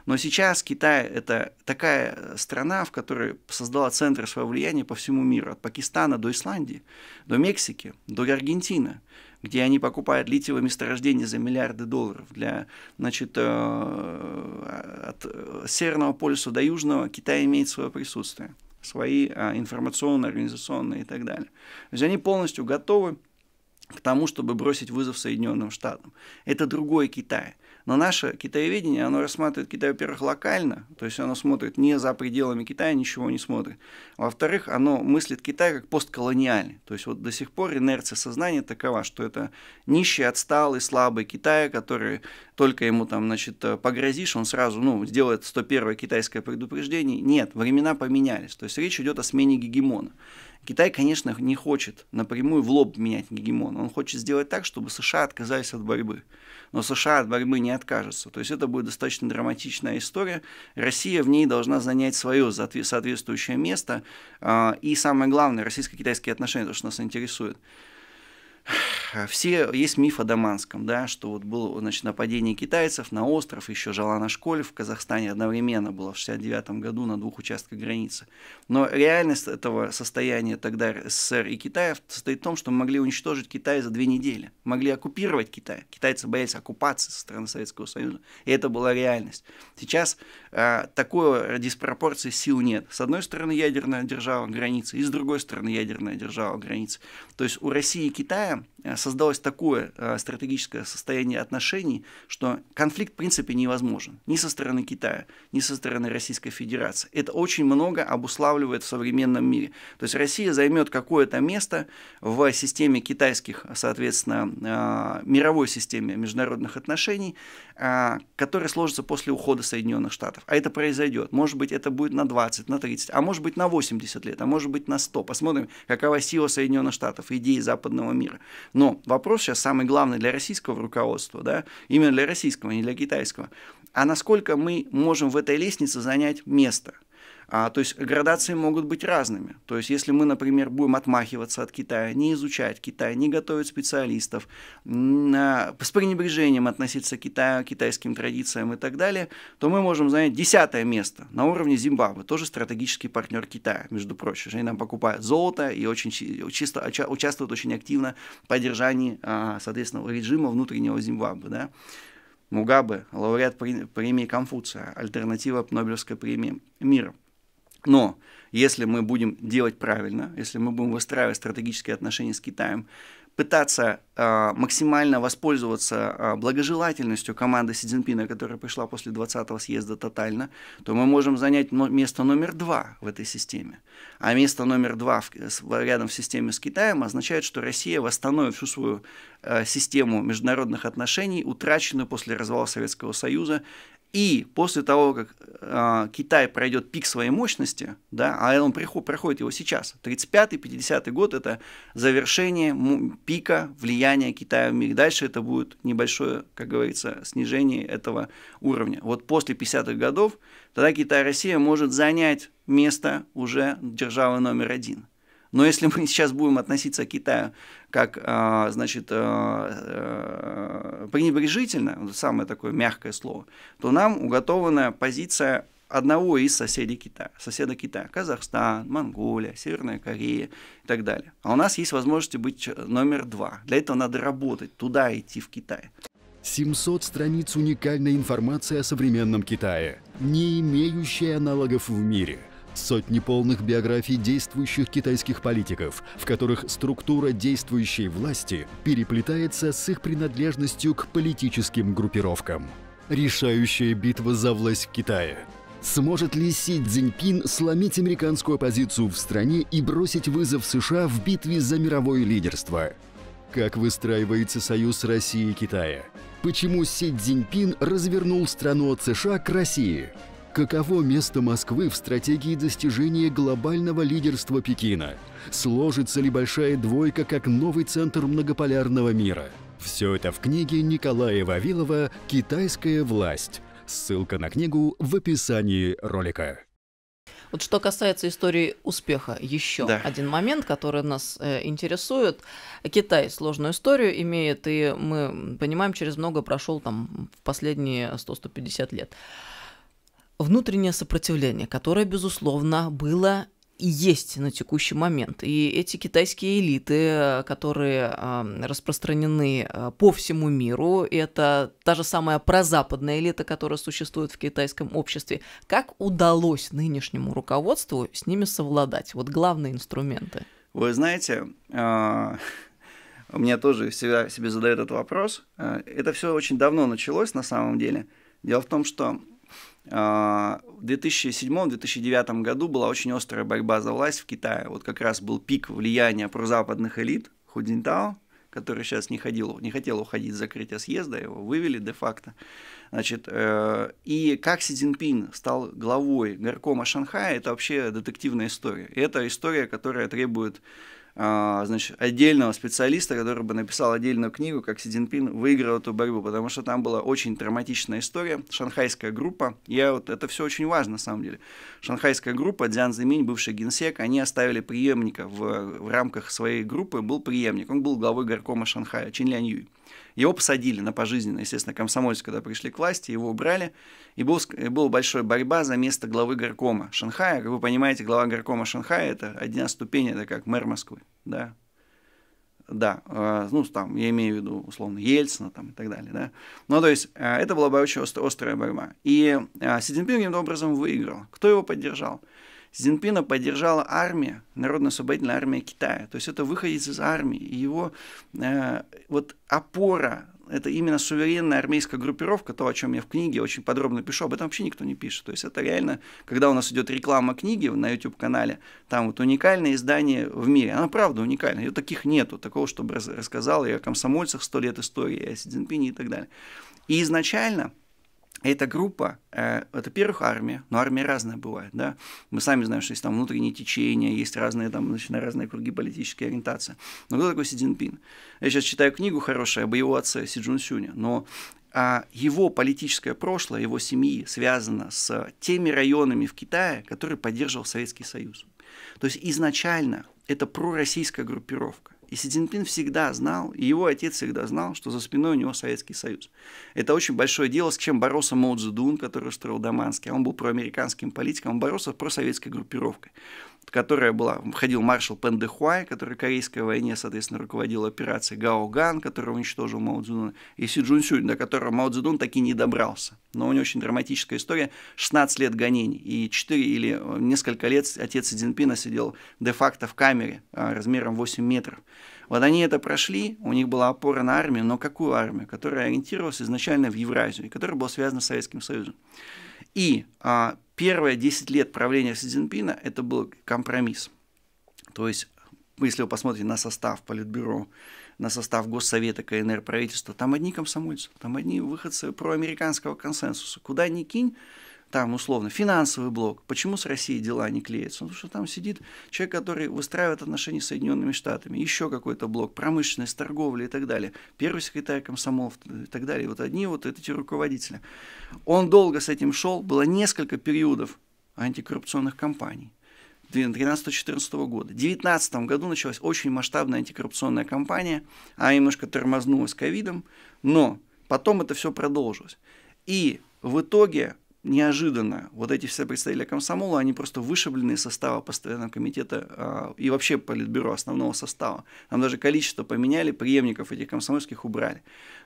Но сейчас Китай – это такая страна, в которой создала центр своего влияния по всему миру. От Пакистана до Исландии, до Мексики, до Аргентины где они покупают литиевые месторождения за миллиарды долларов. Для, значит, э, от Северного полюса до Южного Китай имеет свое присутствие свои а, информационные, организационные и так далее. То есть они полностью готовы к тому, чтобы бросить вызов Соединенным Штатам. Это другой Китай – но наше китаеведение, оно рассматривает Китай, во-первых, локально, то есть оно смотрит не за пределами Китая, ничего не смотрит. Во-вторых, оно мыслит Китай как постколониальный. То есть вот до сих пор инерция сознания такова, что это нищий, отсталый, слабый Китай, который только ему там, значит, э, погрозишь, он сразу, ну, сделает 101 китайское предупреждение. Нет, времена поменялись. То есть речь идет о смене гегемона. Китай, конечно, не хочет напрямую в лоб менять гегемон. Он хочет сделать так, чтобы США отказались от борьбы. Но США от борьбы не откажется. То есть это будет достаточно драматичная история. Россия в ней должна занять свое соответствующее место. А, и самое главное, российско-китайские отношения, то, что нас интересует. А, все, есть миф о Даманском, да, что вот было значит, нападение китайцев на остров, еще жила на школе в Казахстане одновременно было в 69 году на двух участках границы. Но реальность этого состояния тогда СССР и Китая состоит в том, что мы могли уничтожить Китай за две недели, могли оккупировать Китай. Китайцы боялись оккупации со стороны Советского Союза, и это была реальность. Сейчас Э, такой диспропорции сил нет. С одной стороны ядерная держава границы, и с другой стороны ядерная держава границы. То есть у России и Китая э, создалось такое э, стратегическое состояние отношений, что конфликт в принципе невозможен ни со стороны Китая, ни со стороны Российской Федерации. Это очень много обуславливает в современном мире. То есть Россия займет какое-то место в системе китайских, соответственно, мировой системе международных отношений, которая сложится после ухода Соединенных Штатов квадратов, а это произойдет. Может быть, это будет на 20, на 30, а может быть, на 80 лет, а может быть, на 100. Посмотрим, какова сила Соединенных Штатов, идеи западного мира. Но вопрос сейчас самый главный для российского руководства, да, именно для российского, а не для китайского. А насколько мы можем в этой лестнице занять место – а, то есть градации могут быть разными. То есть если мы, например, будем отмахиваться от Китая, не изучать Китай, не готовить специалистов, на, с пренебрежением относиться к Китаю, китайским традициям и так далее, то мы можем занять десятое место на уровне Зимбабве, тоже стратегический партнер Китая, между прочим. Они нам покупают золото и очень чисто, участвуют очень активно в поддержании, а, соответственно, режима внутреннего Зимбабве. Да? Мугабе, лауреат премии Конфуция, альтернатива Нобелевской премии мира. Но если мы будем делать правильно, если мы будем выстраивать стратегические отношения с Китаем, пытаться э, максимально воспользоваться э, благожелательностью команды Си Цзиньпина, которая пришла после 20-го съезда тотально, то мы можем занять но, место номер два в этой системе. А место номер два в, э, с, рядом в системе с Китаем означает, что Россия восстановит всю свою э, систему международных отношений, утраченную после развала Советского Союза. И после того, как э, Китай пройдет пик своей мощности, да, а он приход, проходит его сейчас, 35-50 год это завершение пика влияния Китая в мире. Дальше это будет небольшое, как говорится, снижение этого уровня. Вот после 50-х годов тогда Китай-Россия может занять место уже державы номер один. Но если мы сейчас будем относиться к Китаю как, а, значит, а, а, пренебрежительно, самое такое мягкое слово, то нам уготована позиция одного из соседей Китая, соседа Китая, Казахстан, Монголия, Северная Корея и так далее. А у нас есть возможность быть номер два. Для этого надо работать, туда идти, в Китай. 700 страниц уникальной информации о современном Китае, не имеющей аналогов в мире – Сотни полных биографий действующих китайских политиков, в которых структура действующей власти переплетается с их принадлежностью к политическим группировкам. Решающая битва за власть в Китае. Сможет ли Си Цзиньпин сломить американскую оппозицию в стране и бросить вызов США в битве за мировое лидерство? Как выстраивается союз России и Китая? Почему Си Цзиньпин развернул страну от США к России? Каково место Москвы в стратегии достижения глобального лидерства Пекина? Сложится ли большая двойка как новый центр многополярного мира? Все это в книге Николая Вавилова «Китайская власть». Ссылка на книгу в описании ролика. Вот что касается истории успеха, еще да. один момент, который нас э, интересует. Китай сложную историю имеет, и мы понимаем, через много прошел там в последние 100-150 лет внутреннее сопротивление, которое, безусловно, было и есть на текущий момент. И эти китайские элиты, которые распространены э, по всему миру, это та же самая прозападная элита, которая существует в китайском обществе. Как удалось нынешнему руководству с ними совладать? Вот главные инструменты. Вы знаете, а, меня тоже всегда себе задают этот вопрос. А, это все очень давно началось на самом деле. Дело в том, что а, в 2007-2009 году была очень острая борьба за власть в Китае. Вот как раз был пик влияния прозападных элит Худзинтао, который сейчас не, ходил, не хотел уходить с закрытия съезда, его вывели де-факто. Значит, э, и как Си Цзиньпин стал главой горкома Шанхая, это вообще детективная история. И это история, которая требует а, значит, отдельного специалиста, который бы написал отдельную книгу, как Си Цзиньпин выиграл эту борьбу, потому что там была очень травматичная история, шанхайская группа, я вот, это все очень важно на самом деле, шанхайская группа, Дзян Зиминь, бывший генсек, они оставили преемника в, в рамках своей группы, был преемник, он был главой горкома Шанхая, Чин Лянь Юй. Его посадили на пожизненно, естественно, комсомольцы, когда пришли к власти, его убрали, и был, была большая борьба за место главы горкома Шанхая. Как вы понимаете, глава горкома Шанхая – это одна ступень, это как мэр Москвы, да, да, э, ну, там, я имею в виду, условно, Ельцина там и так далее, да. Ну, то есть, э, это была бы очень острая борьба. И э, Си Цзиньпин каким-то образом выиграл. Кто его поддержал? Зинпина поддержала армия, Народно-освободительная армия Китая. То есть это выходец из армии. И его э, вот опора это именно суверенная армейская группировка, то, о чем я в книге очень подробно пишу, об этом вообще никто не пишет. То есть это реально, когда у нас идет реклама книги на YouTube-канале, там вот уникальное издание в мире. Она правда уникальна, ее таких нету, такого, чтобы рассказал я о комсомольцах сто лет истории, о Си Цзиньпине и так далее. И изначально эта группа, это во-первых, армия, но армия разная бывает, да. Мы сами знаем, что есть там внутренние течения, есть разные там, начиная разные круги политической ориентации. Но кто такой Си Цзиньпин? Я сейчас читаю книгу хорошую об его отце Си Джун Сюне, но а его политическое прошлое, его семьи связано с теми районами в Китае, которые поддерживал Советский Союз. То есть изначально это пророссийская группировка. И Си Цзиньпин всегда знал, и его отец всегда знал, что за спиной у него Советский Союз. Это очень большое дело, с чем боролся Моу Цзэдун, который устроил Даманский, он был проамериканским политиком, он боролся с просоветской группировкой которая была, входил маршал Пен Дэхуай, который в Корейской войне, соответственно, руководил операцией Гао Ган, который уничтожил Мао Цзэдуна, и Си Джун Сюнь, до которого Мао Цзэдун так и не добрался. Но у него очень драматическая история, 16 лет гонений, и 4 или э, несколько лет отец Си Цзиньпина сидел де-факто в камере э, размером 8 метров. Вот они это прошли, у них была опора на армию, но какую армию? Которая ориентировалась изначально в Евразию, и которая была связана с Советским Союзом. И а, первые 10 лет правления Си Цзиньпина это был компромисс. То есть, если вы посмотрите на состав Политбюро, на состав Госсовета КНР правительства, там одни комсомольцы, там одни выходцы проамериканского консенсуса. Куда ни кинь, там условно финансовый блок. Почему с Россией дела не клеятся? Ну, потому что там сидит человек, который выстраивает отношения с Соединенными Штатами, еще какой-то блок, промышленность, торговля и так далее, первый секретарь комсомолов и так далее. вот одни вот эти руководители. Он долго с этим шел, было несколько периодов антикоррупционных кампаний. 2013-2014 года. В 2019 году началась очень масштабная антикоррупционная кампания, а немножко тормознулась ковидом, но потом это все продолжилось. И в итоге неожиданно вот эти все представители комсомола, они просто вышиблены из состава постоянного комитета э, и вообще политбюро основного состава. Там даже количество поменяли, преемников этих комсомольских убрали.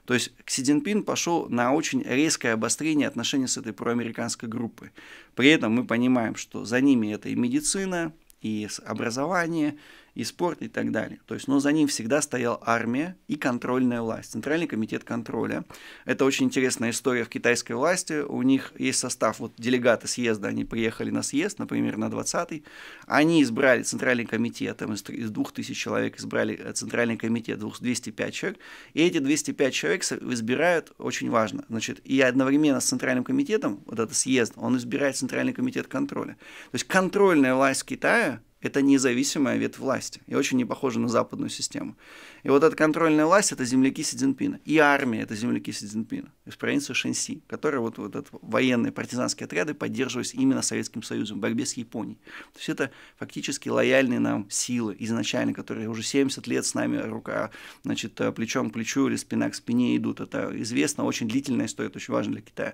То есть Си Цзиньпин пошел на очень резкое обострение отношений с этой проамериканской группой. При этом мы понимаем, что за ними это и медицина, и образование, и спорт и так далее. То есть, но за ним всегда стояла армия и контрольная власть, Центральный комитет контроля. Это очень интересная история в китайской власти. У них есть состав, вот делегаты съезда, они приехали на съезд, например, на 20-й. Они избрали Центральный комитет, там из, из 2000 человек избрали э, Центральный комитет, 205 человек. И эти 205 человек избирают, очень важно, значит, и одновременно с Центральным комитетом, вот этот съезд, он избирает Центральный комитет контроля. То есть контрольная власть Китая это независимая ветвь власти и очень не похоже на западную систему. И вот эта контрольная власть – это земляки Си Цзиньпина. И армия – это земляки Си Цзиньпина из провинции Шэньси, которые вот, вот это, военные партизанские отряды поддерживались именно Советским Союзом в борьбе с Японией. То есть это фактически лояльные нам силы изначально, которые уже 70 лет с нами рука, значит, э, плечом к плечу или спина к спине идут. Это известно, очень длительная история, это очень важно для Китая.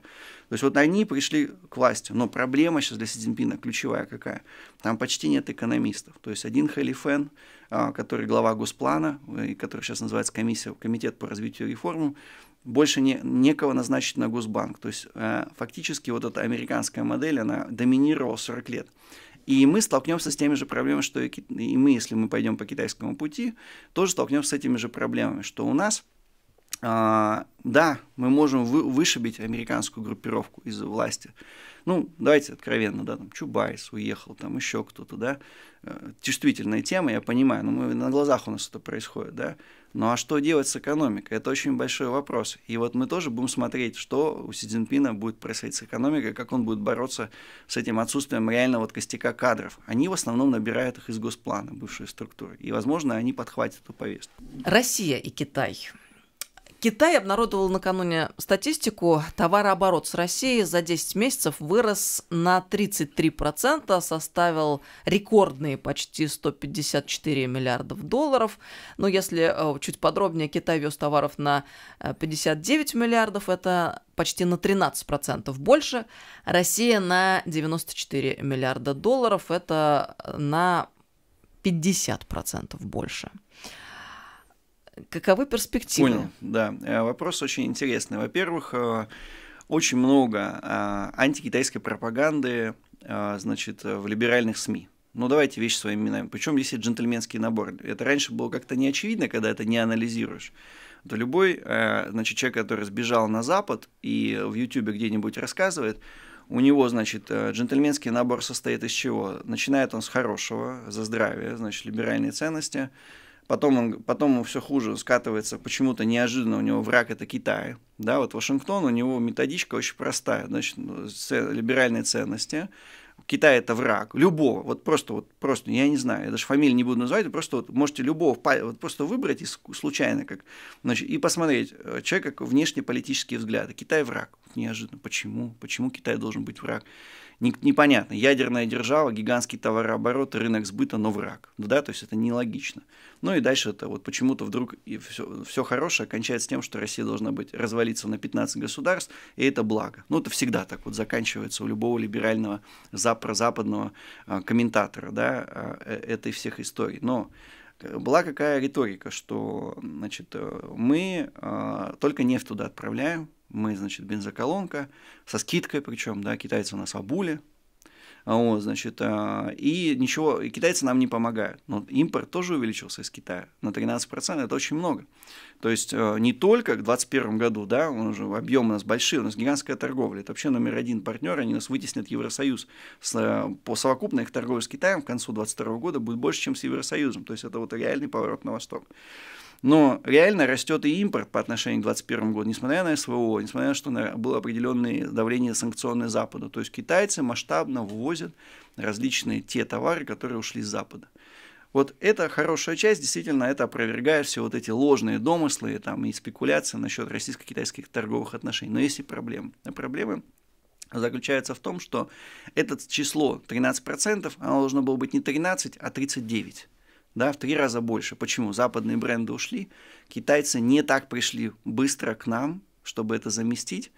То есть вот они пришли к власти. Но проблема сейчас для Си Цзиньпина ключевая какая? Там почти нет экономистов. То есть один халифен, а, который глава Госплана, который сейчас называется комиссия, комитет по развитию реформ, больше не, некого назначить на Госбанк. То есть э, фактически вот эта американская модель, она доминировала 40 лет. И мы столкнемся с теми же проблемами, что и, и мы, если мы пойдем по китайскому пути, тоже столкнемся с этими же проблемами, что у нас а, да, мы можем вы, вышибить американскую группировку из власти, ну, давайте откровенно, да, там Чубайс уехал, там еще кто-то, да, э, чувствительная тема, я понимаю, но мы, на глазах у нас это происходит, да, ну а что делать с экономикой? Это очень большой вопрос. И вот мы тоже будем смотреть, что у Си Цзиньпина будет происходить с экономикой, как он будет бороться с этим отсутствием реального вот костяка кадров. Они в основном набирают их из госплана, бывшей структуры. И, возможно, они подхватят эту повестку. Россия и Китай. Китай обнародовал накануне статистику. Товарооборот с Россией за 10 месяцев вырос на 33%, составил рекордные почти 154 миллиардов долларов. Но если э, чуть подробнее, Китай вез товаров на 59 э, миллиардов, это почти на 13% больше. Россия на 94 миллиарда долларов, это э, на 50% больше. Каковы перспективы? Понял, да. Э, вопрос очень интересный. Во-первых, э, очень много э, антикитайской пропаганды значит, в либеральных СМИ. Ну, давайте вещи своими именами. Причем здесь и джентльменский набор. Это раньше было как-то не очевидно, когда это не анализируешь. То любой, значит, человек, который сбежал на Запад и в Ютубе где-нибудь рассказывает, у него, значит, джентльменский набор состоит из чего? Начинает он с хорошего, за здравие, значит, либеральные ценности – Потом, он, потом он все хуже скатывается, почему-то неожиданно у него враг это Китай. Да, вот Вашингтон, у него методичка очень простая, значит, ну, либеральные ценности. Китай это враг, любого, вот просто, вот просто, я не знаю, я даже фамилии не буду называть, просто вот можете любого, вот просто выбрать и случайно как, значит, и посмотреть э, человека, внешние политические взгляды. Китай враг, неожиданно, почему, почему Китай должен быть враг? непонятно. Ядерная держава, гигантский товарооборот, рынок сбыта, но враг. Ну да, то есть это нелогично. Ну и дальше это вот почему-то вдруг и все, все хорошее окончается тем, что Россия должна быть развалиться на 15 государств, и это благо. Ну это всегда так вот заканчивается у любого либерального западного а, комментатора, да, а, э, этой всех историй. Но э, была какая риторика, что значит, э, мы а, только нефть туда отправляем, мы, значит, бензоколонка, со скидкой причем, да, китайцы у нас обули, вот, значит, а, и ничего, и китайцы нам не помогают. Но импорт тоже увеличился из Китая на 13%, это очень много. То есть а, не только к 2021 году, да, он уже, объем у нас большие, у нас гигантская торговля, это вообще номер один партнер, они нас вытеснят Евросоюз. С, а, по совокупной их торговля с Китаем к концу 2022 года будет больше, чем с Евросоюзом. То есть это вот реальный поворот на восток. Но реально растет и импорт по отношению к 2021 году, несмотря на СВО, несмотря на то, что было определенное давление санкционное Запада, То есть китайцы масштабно ввозят различные те товары, которые ушли с Запада. Вот это хорошая часть, действительно, это опровергает все вот эти ложные домыслы там, и спекуляции насчет российско-китайских торговых отношений. Но есть и проблемы. А проблемы заключаются в том, что это число 13%, оно должно было быть не 13, а 39 да, в три раза больше. Почему? Западные бренды ушли, китайцы не так пришли быстро к нам, чтобы это заместить.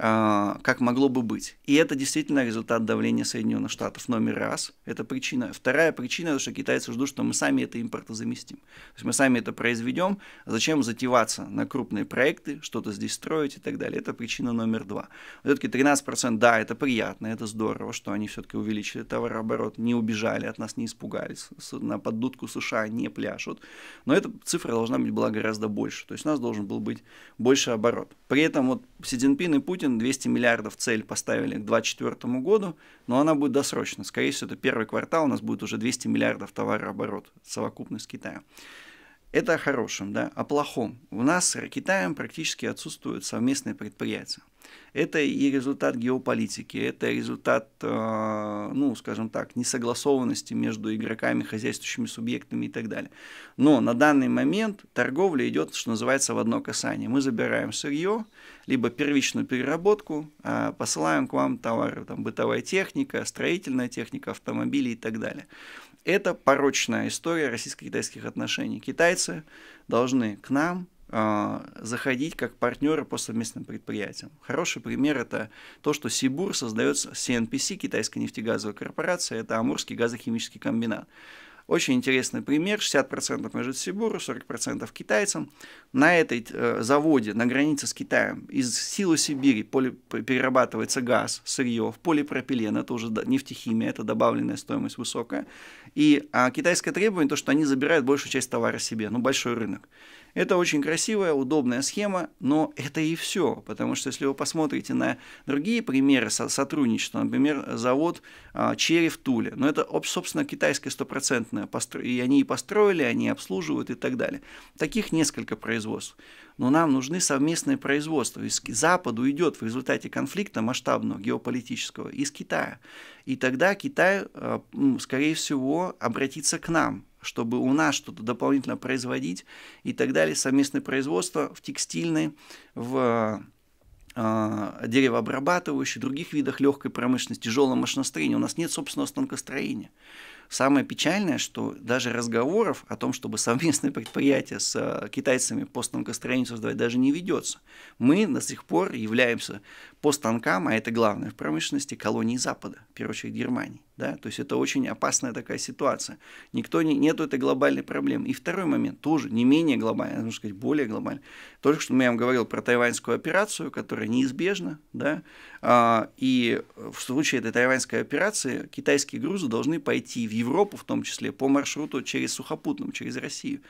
А, как могло бы быть. И это действительно результат давления Соединенных Штатов номер раз. Это причина. Вторая причина, что китайцы ждут, что мы сами это импортозаместим. То есть мы сами это произведем. зачем затеваться на крупные проекты, что-то здесь строить и так далее. Это причина номер два. все-таки 13%, да, это приятно, это здорово, что они все-таки увеличили товарооборот, не убежали от нас, не испугались, на поддутку США не пляшут. Но эта цифра должна быть была гораздо больше. То есть у нас должен был быть больше оборот. При этом вот Си Цзиньпин и Путин Путин 200 миллиардов цель поставили к 2024 году, но она будет досрочно. Скорее всего, это первый квартал, у нас будет уже 200 миллиардов товарооборот, совокупность Китаем. Это о хорошем, да, о плохом. У нас с Китаем практически отсутствуют совместные предприятия. Это и результат геополитики, это результат, э, ну, скажем так, несогласованности между игроками, хозяйствующими субъектами и так далее. Но на данный момент торговля идет, что называется, в одно касание. Мы забираем сырье, либо первичную переработку, а посылаем к вам товары, там, бытовая техника, строительная техника, автомобили и так далее. Это порочная история российско-китайских отношений. Китайцы должны к нам э, заходить как партнеры по совместным предприятиям. Хороший пример это то, что Сибур создается CNPC, китайская нефтегазовая корпорация, это Амурский газохимический комбинат. Очень интересный пример. 60% Межитсибуру, 40% китайцам. На этой э, заводе, на границе с Китаем, из силы Сибири поли, перерабатывается газ, сырье, в полипропилен. Это уже нефтехимия, это добавленная стоимость высокая. И а, китайское требование то, что они забирают большую часть товара себе, ну большой рынок. Это очень красивая, удобная схема, но это и все, потому что если вы посмотрите на другие примеры сотрудничества, например, завод а, Черри в Туле, но это, собственно, китайское стопроцентное, и они и построили, они обслуживают и так далее. Таких несколько производств. Но нам нужны совместные производства. Из Западу идет в результате конфликта масштабного геополитического из Китая. И тогда Китай, а, скорее всего, обратится к нам чтобы у нас что-то дополнительно производить и так далее. Совместное производство в текстильной, в э, других видах легкой промышленности, тяжелом машиностроении. У нас нет собственного станкостроения. Самое печальное, что даже разговоров о том, чтобы совместное предприятие с а, китайцами по станкостроению создавать, даже не ведется. Мы до сих пор являемся по станкам, а это главное в промышленности, колонией Запада, в первую очередь Германии. Да? То есть это очень опасная такая ситуация. Никто не, нету этой глобальной проблемы. И второй момент тоже не менее глобальный, а нужно сказать более глобальный. Только что ну, я вам говорил про тайваньскую операцию, которая неизбежна. Да? А, и в случае этой тайваньской операции китайские грузы должны пойти в Европу, в том числе по маршруту через сухопутным, через Россию.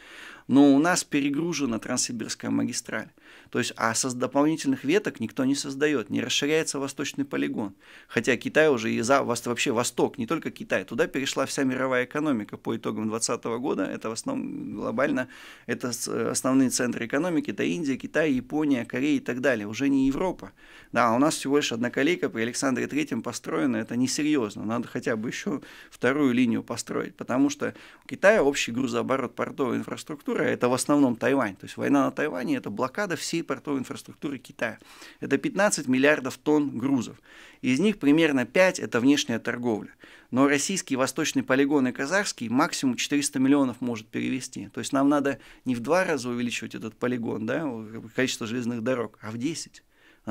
Но у нас перегружена Транссибирская магистраль. То есть, а со дополнительных веток никто не создает, не расширяется восточный полигон. Хотя Китай уже и за вообще Восток, не только Китай, туда перешла вся мировая экономика по итогам 2020 года. Это в основном глобально, это основные центры экономики, это Индия, Китай, Япония, Корея и так далее. Уже не Европа. Да, а у нас всего лишь одна колейка при Александре Третьем построена, это несерьезно. Надо хотя бы еще вторую линию построить, потому что у Китая общий грузооборот портовой инфраструктуры инфраструктура – это в основном Тайвань. То есть война на Тайване – это блокада всей портовой инфраструктуры Китая. Это 15 миллиардов тонн грузов. Из них примерно 5 – это внешняя торговля. Но российский восточный полигон и казахский максимум 400 миллионов может перевести. То есть нам надо не в два раза увеличивать этот полигон, да, количество железных дорог, а в 10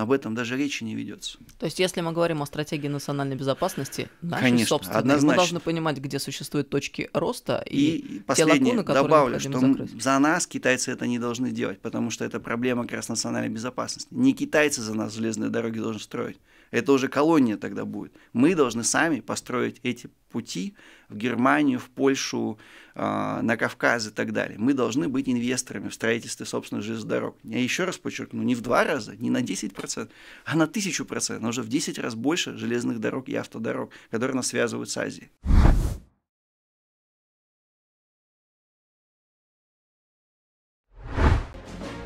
об этом даже речи не ведется. То есть, если мы говорим о стратегии национальной безопасности, наши Конечно, однозначно. мы должны понимать, где существуют точки роста и, и те лакуны, которые добавлю, что закрыть. за нас китайцы это не должны делать, потому что это проблема как раз национальной безопасности. Не китайцы за нас железные дороги должны строить. Это уже колония тогда будет. Мы должны сами построить эти пути в Германию, в Польшу, а, на Кавказ и так далее. Мы должны быть инвесторами в строительстве собственных железных дорог. Я еще раз подчеркну, не в два раза, не на 10%, а на 1000%, а уже в 10 раз больше железных дорог и автодорог, которые нас связывают с Азией.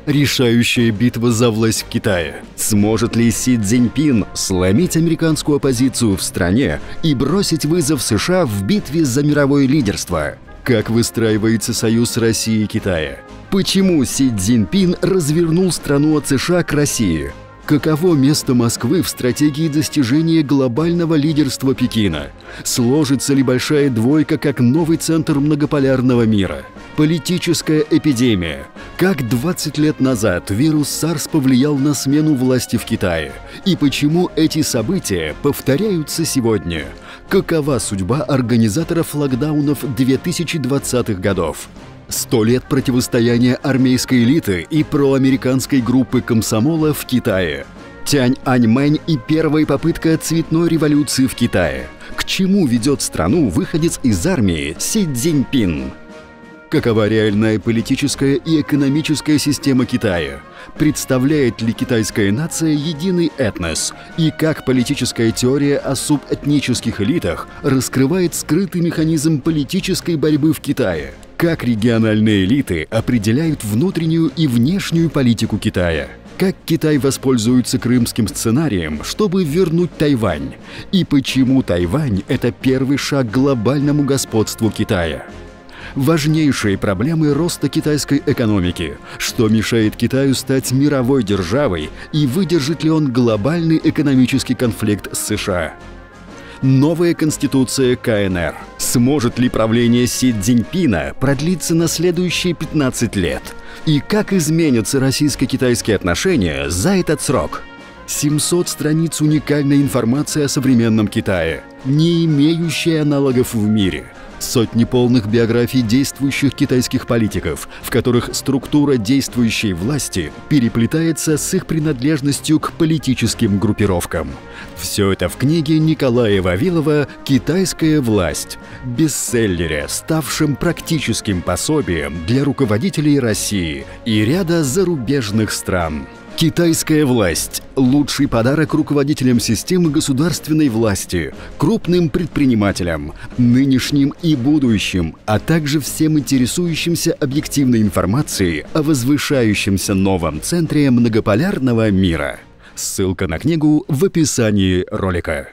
решающая битва за власть в Китае. Сможет ли Си Цзиньпин сломить американскую оппозицию в стране и бросить вызов США в битве за мировое лидерство? Как выстраивается союз России и Китая? Почему Си Цзиньпин развернул страну от США к России? Каково место Москвы в стратегии достижения глобального лидерства Пекина? Сложится ли большая двойка как новый центр многополярного мира? Политическая эпидемия. Как 20 лет назад вирус SARS повлиял на смену власти в Китае? И почему эти события повторяются сегодня? Какова судьба организаторов локдаунов 2020-х годов? Сто лет противостояния армейской элиты и проамериканской группы комсомола в Китае. Тянь Аньмэнь и первая попытка цветной революции в Китае. К чему ведет страну выходец из армии Си Цзиньпин? Какова реальная политическая и экономическая система Китая? Представляет ли китайская нация единый этнос? И как политическая теория о субэтнических элитах раскрывает скрытый механизм политической борьбы в Китае? Как региональные элиты определяют внутреннюю и внешнюю политику Китая? Как Китай воспользуется крымским сценарием, чтобы вернуть Тайвань? И почему Тайвань – это первый шаг к глобальному господству Китая? важнейшие проблемы роста китайской экономики, что мешает Китаю стать мировой державой и выдержит ли он глобальный экономический конфликт с США новая конституция КНР. Сможет ли правление Си Цзиньпина продлиться на следующие 15 лет? И как изменятся российско-китайские отношения за этот срок? 700 страниц уникальной информации о современном Китае, не имеющей аналогов в мире – Сотни полных биографий действующих китайских политиков, в которых структура действующей власти переплетается с их принадлежностью к политическим группировкам. Все это в книге Николая Вавилова «Китайская власть» бестселлере, ставшем практическим пособием для руководителей России и ряда зарубежных стран. Китайская власть – лучший подарок руководителям системы государственной власти, крупным предпринимателям, нынешним и будущим, а также всем интересующимся объективной информацией о возвышающемся новом центре многополярного мира. Ссылка на книгу в описании ролика.